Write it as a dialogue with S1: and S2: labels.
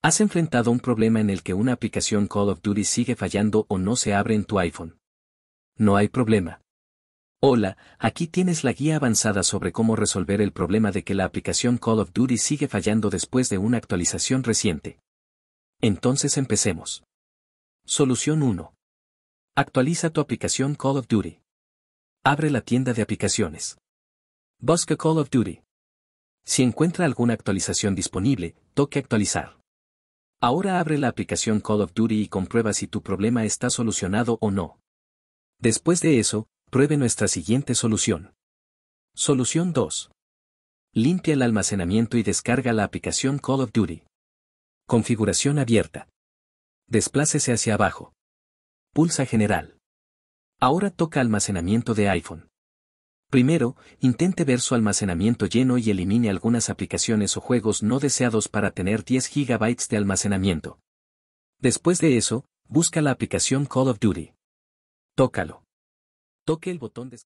S1: ¿Has enfrentado un problema en el que una aplicación Call of Duty sigue fallando o no se abre en tu iPhone? No hay problema. Hola, aquí tienes la guía avanzada sobre cómo resolver el problema de que la aplicación Call of Duty sigue fallando después de una actualización reciente. Entonces empecemos. Solución 1. Actualiza tu aplicación Call of Duty. Abre la tienda de aplicaciones. Busca Call of Duty. Si encuentra alguna actualización disponible, toque actualizar. Ahora abre la aplicación Call of Duty y comprueba si tu problema está solucionado o no. Después de eso, pruebe nuestra siguiente solución. Solución 2. Limpia el almacenamiento y descarga la aplicación Call of Duty. Configuración abierta. Desplácese hacia abajo. Pulsa General. Ahora toca almacenamiento de iPhone. Primero, intente ver su almacenamiento lleno y elimine algunas aplicaciones o juegos no deseados para tener 10 GB de almacenamiento. Después de eso, busca la aplicación Call of Duty.
S2: Tócalo. Toque el botón de...